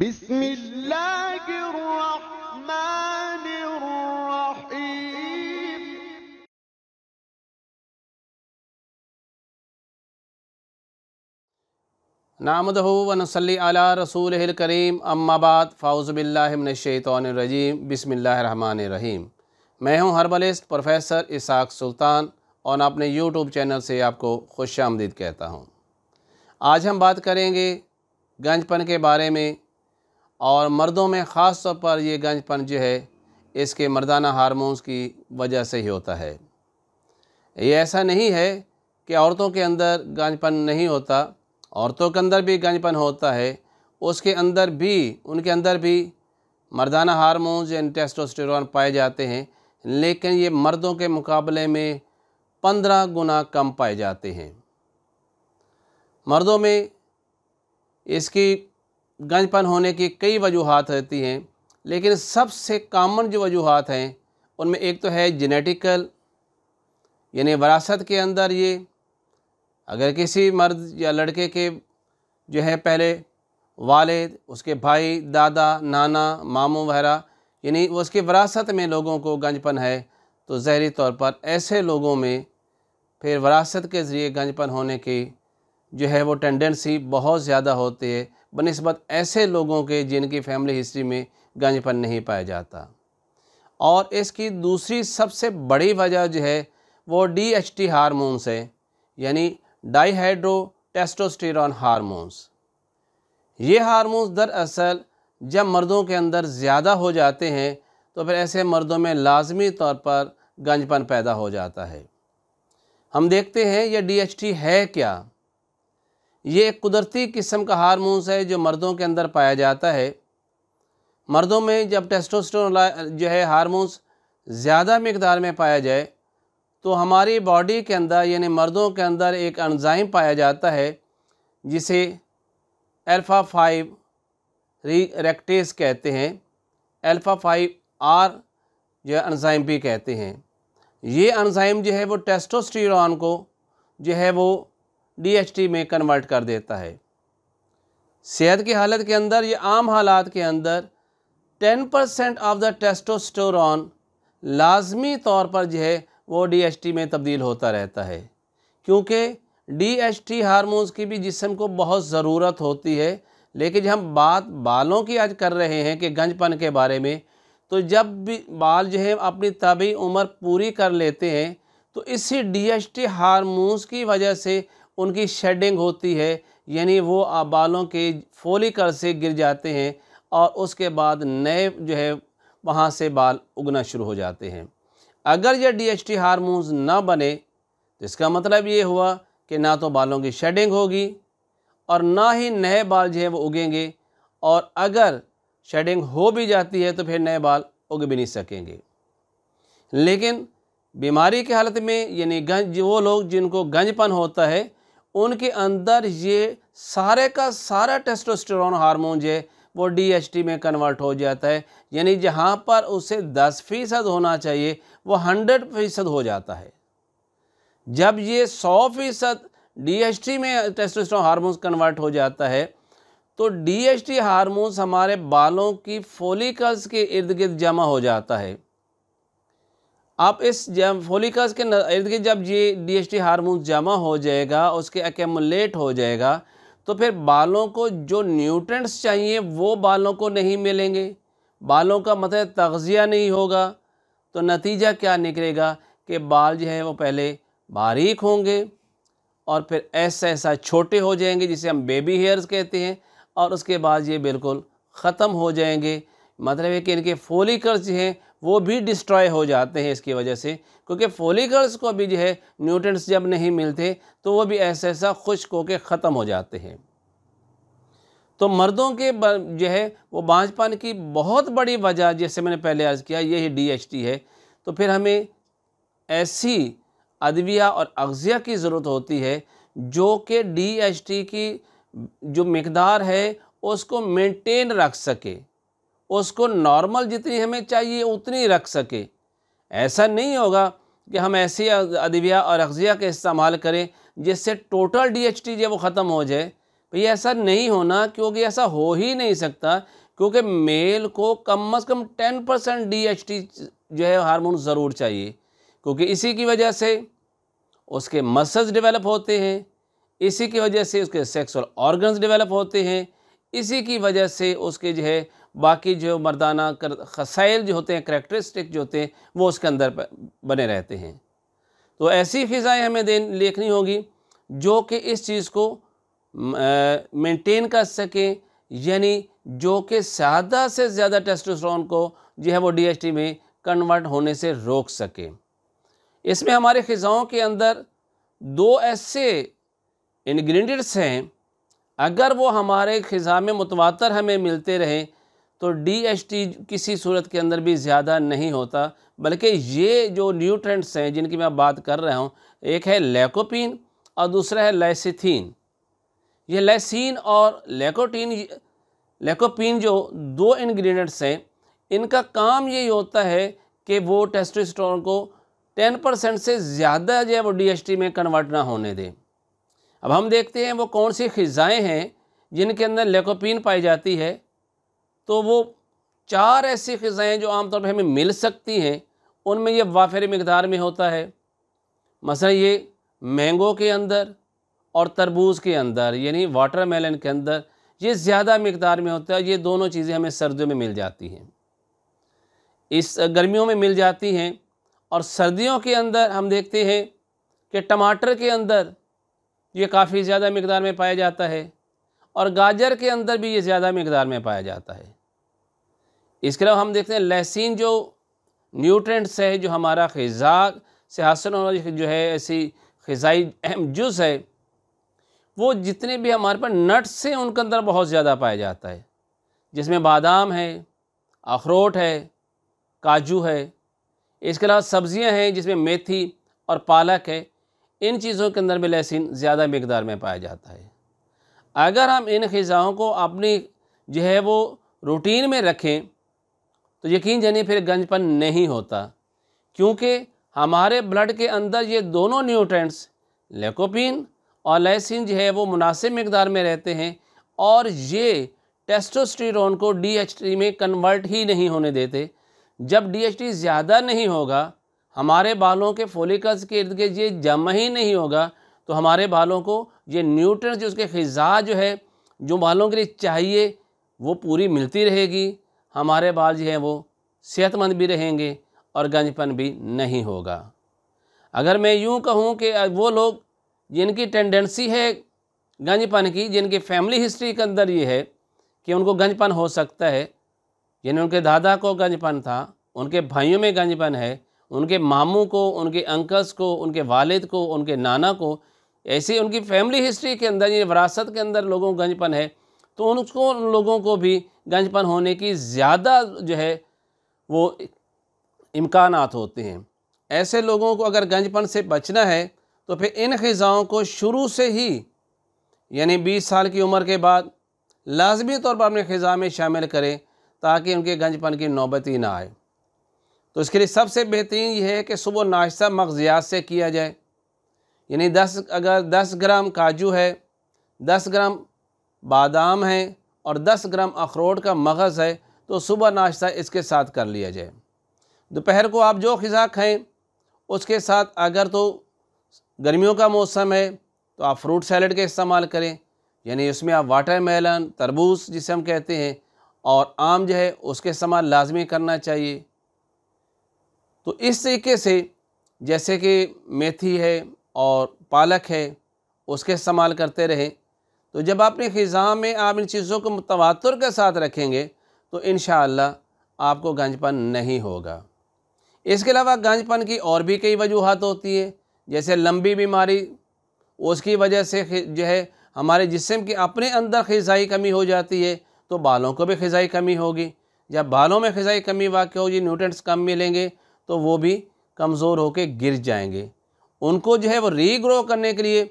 بسم الله الرحمن الرحيم अला रसूल करीम अम्माबाद फ़ाउज़ बिल्लाशैतरजीम रहीम मैं हूं हर्बलिस्ट प्रोफेसर इसाक सुल्तान और अपने यूट्यूब चैनल से आपको खुश आमदीद कहता हूं। आज हम बात करेंगे गंजपन के बारे में और मर्दों में ख़ास तौर पर ये गंजपन जो है इसके मर्दाना हारमोन्स की वजह से ही होता है ये ऐसा नहीं है कि औरतों के अंदर गंजपन नहीं होता औरतों के अंदर भी गंजपन होता है उसके अंदर भी उनके अंदर भी मर्दाना हारमोन्स या टेस्टोस्टेरॉन पाए जाते हैं लेकिन ये मर्दों के मुकाबले में पंद्रह गुना कम पाए जाते हैं मर्दों में इसकी गंजपन होने की कई वजूहत रहती हैं लेकिन सबसे कामन जो वजूहत हैं उनमें एक तो है जेनेटिकल यानी वरासत के अंदर ये अगर किसी मर्द या लड़के के जो है पहले वालिद उसके भाई दादा नाना मामू वगैरह यानी उसके वरासत में लोगों को गंजपन है तो ज़हरी तौर पर ऐसे लोगों में फिर वरासत के ज़रिए गंजपन होने की जो है वो टेंडेंसी बहुत ज़्यादा होती है बनस्बत ऐसे लोगों के जिनकी फैमिली हिस्ट्री में गंजपन नहीं पाया जाता और इसकी दूसरी सबसे बड़ी वजह जो है वो डी एच टी हारमोन्स है यानी डाईहाइड्रो टेस्टोस्टेरॉन हारमोन्स ये हारमोन्स दरअसल जब मर्दों के अंदर ज़्यादा हो जाते हैं तो फिर ऐसे मर्दों में लाजमी तौर पर गंजपन पैदा हो जाता है हम देखते हैं यह डी है क्या ये एक कुदरती किस्म का हारमोन्स है जो मर्दों के अंदर पाया जाता है मर्दों में जब टेस्टोस्टेरोन जो है हारमोन्स ज़्यादा मकदार में पाया जाए तो हमारी बॉडी के अंदर यानी मर्दों के अंदर एक अनजाइम पाया जाता है जिसे अल्फ़ा फाइव रेक्टेस कहते हैं अल्फ़ा फाइव आर जो है अनजाइम भी कहते हैं ये अनजाइम जो है वो टेस्टोस्टेरोन को जो है वो डीएचटी में कन्वर्ट कर देता है सेहत की हालत के अंदर या आम हालात के अंदर 10 परसेंट ऑफ द टेस्टोस्टोरॉन लाजमी तौर पर जो है वो डीएचटी में तब्दील होता रहता है क्योंकि डीएचटी हार्मोन्स की भी जिसम को बहुत ज़रूरत होती है लेकिन जब हम बात बालों की आज कर रहे हैं कि गंजपन के बारे में तो जब भी बाल जो है अपनी तबी उम्र पूरी कर लेते हैं तो इसी डीएचटी हार्मोन्स की वजह से उनकी शेडिंग होती है यानी वो बालों के फोलिकल से गिर जाते हैं और उसके बाद नए जो है वहाँ से बाल उगना शुरू हो जाते हैं अगर ये डी एच टी हारमोन्स ना बने तो इसका मतलब ये हुआ कि ना तो बालों की शेडिंग होगी और ना ही नए बाल जो है वो उगेंगे और अगर शेडिंग हो भी जाती है तो फिर नए बाल उग भी नहीं सकेंगे लेकिन बीमारी की हालत में यानी गंज वो लोग जिनको गंजपन होता है उनके अंदर ये सारे का सारा टेस्टोस्टेरोन हार्मोन जो वो डी में कन्वर्ट हो जाता है यानी जहाँ पर उसे दस फ़ीसद होना चाहिए वो हंड्रेड फ़ीसद हो जाता है जब ये सौ फ़ीसद डी में टेस्टोस्टेरोन हारमोन कन्वर्ट हो जाता है तो डी एच टी हारमोन्स हमारे बालों की फोलिकल्स के इर्द गिर्द जमा हो जाता है आप इस फोलिकास के इर्द गिर्द जब ये डी एस टी हारमोन जमा हो जाएगा उसके एकमलेट हो जाएगा तो फिर बालों को जो न्यूट्रेंट्स चाहिए वो बालों को नहीं मिलेंगे बालों का मतलब तगज़िया नहीं होगा तो नतीजा क्या निकलेगा कि बाल जो है वो पहले बारीक होंगे और फिर ऐसा ऐसा छोटे हो जाएंगे जिसे हम बेबी हेयर्स कहते हैं और उसके बाद ये बिल्कुल ख़त्म हो जाएंगे मतलब है कि इनके फोलिकर्स जो हैं वो भी डिस्ट्रॉय हो जाते हैं इसकी वजह से क्योंकि फोलिकल्स को भी जो है न्यूट्रेंट्स जब नहीं मिलते तो वो भी ऐसा ऐसा खुश्क होकर ख़त्म हो जाते हैं तो मर्दों के जो है वो बांझपन की बहुत बड़ी वजह जैसे मैंने पहले अर्ज़ किया यही टी है तो फिर हमें ऐसी अदविया और अगज़िया की ज़रूरत होती है जो कि टी की जो मकदार है उसको मेंटेन रख सके उसको नॉर्मल जितनी हमें चाहिए उतनी रख सके ऐसा नहीं होगा कि हम ऐसी अदविया और अगजिया का इस्तेमाल करें जिससे टोटल डी एच टी जो वो ख़त्म हो जाए भैया ऐसा नहीं होना क्योंकि ऐसा हो ही नहीं सकता क्योंकि मेल को कम अज़ कम ten percent D H T जो है हारमोन ज़रूर चाहिए क्योंकि इसी की वजह से उसके मसल्स डेवलप होते हैं इसी की वजह से उसके सेक्सुअल ऑर्गन्स डेवलप होते हैं इसी की वजह से उसके जो है बाकी जो मर्दाना कर खसाइल जो होते हैं करेक्टरिस्टिक जो होते हैं वो उसके अंदर बने रहते हैं तो ऐसी फ़िज़ाएँ हमें दे देखनी होगी जो कि इस चीज़ को मेंटेन कर सकें यानी जो कि ज़्यादा से ज़्यादा टेस्टोस्टेरोन को जो है वो डीएचटी में कन्वर्ट होने से रोक सके इसमें हमारे ख़ज़ाओं के अंदर दो ऐसे इन्ग्रीडियंट्स हैं अगर वो हमारे ख़ज़ा में मुतवा हमें मिलते रहें तो टी किसी सूरत के अंदर भी ज़्यादा नहीं होता बल्कि ये जो न्यूट्रेंट्स हैं जिनकी मैं बात कर रहा हूँ एक है लेकोपिन और दूसरा है लेसिथीन ये लेसिन और लेकोटीन लेकोपिन जो दो इन्ग्रीडियंट्स हैं इनका काम यही होता है कि वो टेस्टोस्टेरोन को टेन परसेंट से ज़्यादा जो है वो टी में कन्वर्ट ना होने दें अब हम देखते हैं वो कौन सी ख़जाएँ हैं जिनके अंदर लेकोपिन पाई जाती है तो वो चार ऐसी ग़ज़ाएँ जो आमतौर पर हमें मिल सकती हैं उनमें ये वाफर मकदार में होता है मसला ये मैंगो के अंदर और तरबूज के अंदर यानी वाटर मेलन के अंदर ये ज़्यादा मकदार में होता है ये दोनों चीज़ें हमें सर्दियों में मिल जाती हैं इस गर्मियों में मिल जाती हैं और सर्दियों के अंदर हम देखते हैं कि टमाटर के अंदर ये काफ़ी ज़्यादा मकदार में पाया जाता है और गाजर के अंदर भी ये ज़्यादा मकदार में पाया जाता है इसके अलावा हम देखते हैं लहसिन जो न्यूट्रेंट्स है जो हमारा ख़ज़ा से हासिल होने जो है ऐसी ख़ज़ाई अहम जुज़ है वो जितने भी हमारे पर नट्स हैं उनके अंदर बहुत ज़्यादा पाया जाता है जिसमें बादाम है अखरोट है काजू है इसके अलावा सब्ज़ियाँ हैं जिसमें मेथी और पालक है इन चीज़ों के अंदर भी लहसिन ज़्यादा मकदार में पाया जाता है अगर हम इन ख़ाओं को अपनी जो है वो रूटीन में रखें तो यकीन जानिए फिर गंजपन नहीं होता क्योंकि हमारे ब्लड के अंदर ये दोनों न्यूट्रेंट्स लेकोपिन और लेसिन जो है वो मुनासिब मकदार में रहते हैं और ये टेस्टोस्टेरोन को डीएचटी में कन्वर्ट ही नहीं होने देते जब डीएचटी ज़्यादा नहीं होगा हमारे बालों के फोलिकल्स के इर्द गिर्द ये जमा ही नहीं होगा तो हमारे बालों को ये न्यूट्रेंट जो उसके ख़ज़ा जो है जो बालों के लिए चाहिए वो पूरी मिलती रहेगी हमारे बाल जो हैं वो सेहतमंद भी रहेंगे और गंजपन भी नहीं होगा अगर मैं यूँ कहूँ कि वो लोग जिनकी टेंडेंसी है गंजपन की जिनकी फैमिली हिस्ट्री के अंदर ये है कि उनको गंजपन हो सकता है यानी उनके दादा को गंजपन था उनके भाइयों में गंजपन है उनके मामू को उनके अंकल्स को उनके वालिद को उनके नाना को ऐसे उनकी फैमिली हिस्ट्री के अंदर ये विरासत के अंदर लोगों को गंजपन है तो उनको उन लोगों को भी गंजपन होने की ज़्यादा जो है वो इम्कान होते हैं ऐसे लोगों को अगर गंजपन से बचना है तो फिर इन ग़ज़ाओं को शुरू से ही यानी बीस साल की उम्र के बाद लाजमी तौर पर अपने ख़ज़ा में शामिल करें ताकि उनके गंजपन की नौबत ही ना आए तो इसके लिए सबसे बेहतरीन ये है कि सुबह नाश्ता मगजियात से किया जाए यानी दस अगर दस ग्राम काजू है दस ग्राम बादाम है और 10 ग्राम अखरोट का मगज़ है तो सुबह नाश्ता इसके साथ कर लिया जाए दोपहर को आप जो ख़ा खाएँ उसके साथ अगर तो गर्मियों का मौसम है तो आप फ्रूट सैलड का इस्तेमाल करें यानी उसमें आप वाटर मेलन तरबूज जिसे हम कहते हैं और आम जो है उसके इस्तेमाल लाजमी करना चाहिए तो इस तरीके से जैसे कि मेथी है और पालक है उसके इस्तेमाल करते रहें तो जब आपने ख़ज़ा में आप इन चीज़ों को मुतवातर के साथ रखेंगे तो इन आपको गंजपन नहीं होगा इसके अलावा गंजपन की और भी कई वजूहत होती है जैसे लंबी बीमारी उसकी वजह से जो है हमारे जिसम के अपने अंदर ख़ज़ाई कमी हो जाती है तो बालों को भी ख़ज़ाई कमी होगी जब बालों में ख़ज़ाई कमी वाक़ होगी न्यूट्रेंट्स कम मिलेंगे तो वो भी कमज़ोर होकर गिर जाएंगे उनको जो है वो रीग्रो करने के लिए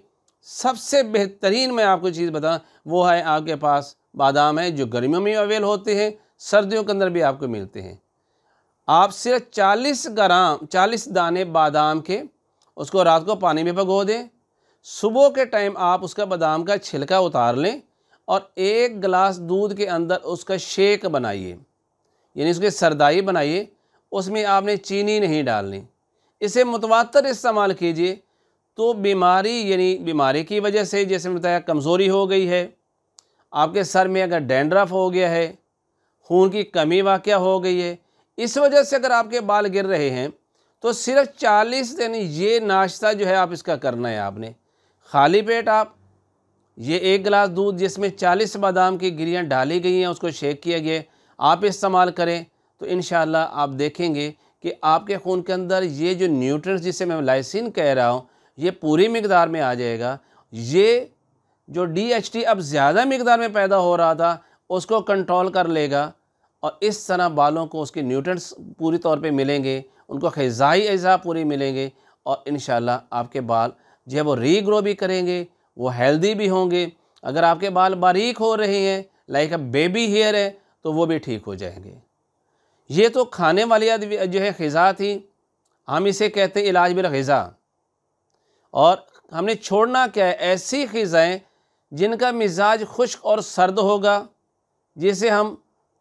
सबसे बेहतरीन मैं आपको चीज़ बताऊँ वो है आपके पास बादाम है जो गर्मियों में अवेल होते हैं सर्दियों के अंदर भी आपको मिलते हैं आप सिर्फ 40 ग्राम 40 दाने बादाम के उसको रात को पानी में भगो दें सुबह के टाइम आप उसका बादाम का छिलका उतार लें और एक गिलास दूध के अंदर उसका शेक बनाइए यानी उसके सरदाई बनाइए उसमें आपने चीनी नहीं डालनी इसे मुतवा इस्तेमाल कीजिए तो बीमारी यानी बीमारी की वजह से जैसे मैंने बताया कमज़ोरी हो गई है आपके सर में अगर डेंड्रफ हो गया है खून की कमी वाक़ हो गई है इस वजह से अगर आपके बाल गिर रहे हैं तो सिर्फ चालीस यानी ये नाश्ता जो है आप इसका करना है आपने खाली पेट आप ये एक गिलास दूध जिसमें चालीस बादाम की गिरियाँ डाली गई हैं उसको शेक किया गया आप इस्तेमाल करें तो इन आप देखेंगे कि आपके खून के अंदर ये जो न्यूट्रंस जिसे मैं लाइसिन कह रहा हूँ ये पूरी मकदार में आ जाएगा ये जो डी अब ज़्यादा मकदार में पैदा हो रहा था उसको कंट्रोल कर लेगा और इस तरह बालों को उसके न्यूट्रंट्स पूरी तौर पे मिलेंगे उनको खज़ाई अज़ा पूरी मिलेंगे और इन आपके बाल जो है वो रीग्रो भी करेंगे वो हेल्दी भी होंगे अगर आपके बाल बारीक हो रहे हैं लाइक अ बेबी हेयर है तो वो भी ठीक हो जाएंगे ये तो खाने वाली जो है ख़ा थी हम इसे कहते हैं इलाज बिल ग़ज़ा और हमने छोड़ना क्या है ऐसी ख़जाएँ जिनका मिजाज खुश्क और सर्द होगा जिसे हम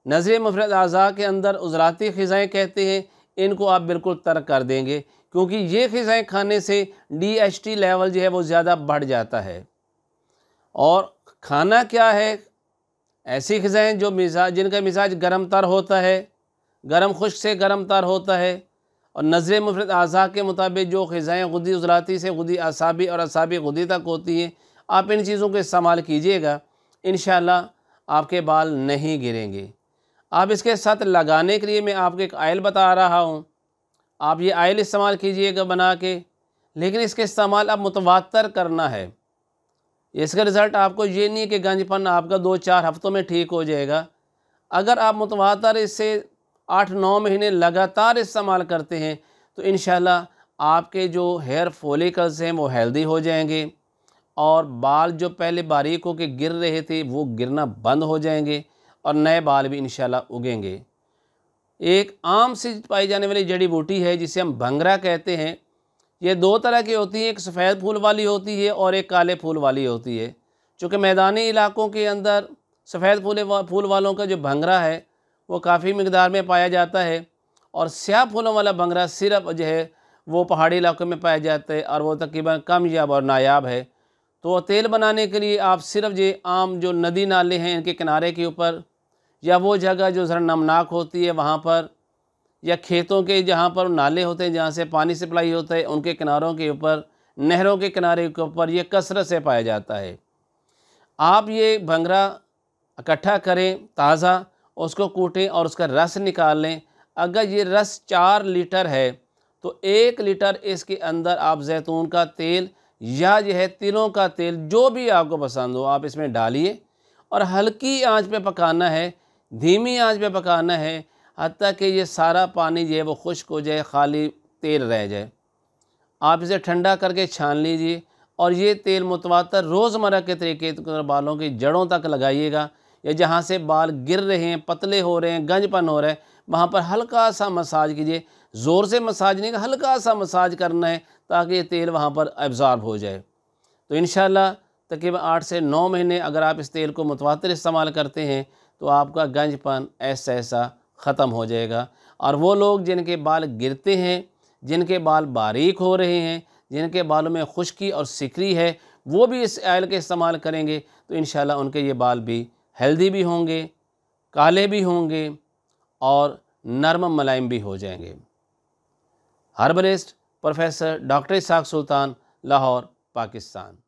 नज़र मफरत अज़ा के अंदर उजराती ख़जाएँ कहते हैं इनको आप बिल्कुल तर्क कर देंगे क्योंकि ये ख़जाएँ खाने से डी एच टी लेवल जो है वो ज़्यादा बढ़ जाता है और खाना क्या है ऐसी ख़जाएँ जो मिजाज जिनका मिजाज गर्म तर होता है गर्म खुश्क से गर्म तर होता है और नज़र मुफरत अज़ा के मुताबिक जो ग़ज़ाएँ गुदी उजलाती से गुदी असाबी और असाबी गुदी तक होती हैं आप इन चीज़ों का इस्तेमाल कीजिएगा इन आपके बाल नहीं गिरेंगे आप इसके साथ लगाने के लिए मैं आपको एक आयल बता रहा हूँ आप ये आयल इस्तेमाल कीजिएगा बना के लेकिन इसके इस्तेमाल अब मुतवातर करना है इसका रिज़ल्ट आपको ये नहीं है कि गंजपन आपका दो चार हफ़्तों में ठीक हो जाएगा अगर आप मुतवातर इससे आठ नौ महीने लगातार इस्तेमाल करते हैं तो इन आपके जो हेयर फोलिकल्स हैं वो हेल्दी हो जाएंगे और बाल जो पहले बारीक के गिर रहे थे वो गिरना बंद हो जाएंगे और नए बाल भी इन उगेंगे एक आम से पाई जाने वाली जड़ी बूटी है जिसे हम भंगरा कहते हैं ये दो तरह की होती है एक सफ़ेद फूल वाली होती है और एक काले फूल वाली होती है चूँकि मैदानी इलाकों के अंदर सफ़ेद फूल फूल वालों का जो भंगरा है वो काफ़ी मकदार में पाया जाता है और स्याह फूलों वाला भंगरा सिर्फ जो है वो पहाड़ी इलाकों में पाया जाता है और वो तकरीबन कामयाब और नायाब है तो तेल बनाने के लिए आप सिर्फ ये आम जो नदी नाले हैं इनके किनारे के ऊपर या वो जगह जो ज़रा नमनाक होती है वहाँ पर या खेतों के जहाँ पर नाले होते हैं जहाँ से पानी सप्लाई होता है उनके किनारों के ऊपर नहरों के किनारे के ऊपर ये कसरत से पाया जाता है आप ये भंगरा इकट्ठा करें ताज़ा उसको कूटें और उसका रस निकाल लें अगर ये रस चार लीटर है तो एक लीटर इसके अंदर आप जैतून का तेल या जो है तिलों का तेल जो भी आपको पसंद हो आप इसमें डालिए और हल्की आंच पे पकाना है धीमी आंच पे पकाना है हती कि ये सारा पानी जो है वो खुश्क हो जाए खाली तेल रह जाए आप इसे ठंडा करके छान लीजिए और ये तेल मुतवा रोज़मर्रा के तरीके बालों की जड़ों तक लगाइएगा या जहाँ से बाल गिर रहे हैं पतले हो रहे हैं गंजपन हो रहे हैं वहाँ पर हल्का सा मसाज कीजिए ज़ोर से मसाज नहीं हल्का सा मसाज करना है ताकि ये तेल वहाँ पर एब्जॉर्ब हो जाए तो इन तकरीबन आठ से नौ महीने अगर आप इस तेल को मुतवातर इस्तेमाल करते हैं तो आपका गंजपन ऐसा ऐसा ख़त्म हो जाएगा और वो लोग जिनके बाल गिरते हैं जिनके बाल बारीक हो रहे हैं जिनके बालों में खुश्की और सिकरी है वो भी इस आयल के इस्तेमाल करेंगे तो इन उनके ये बाल भी हेल्दी भी होंगे काले भी होंगे और नरम मलाइम भी हो जाएंगे herbalist professor doctor Ishaq Sultan Lahore Pakistan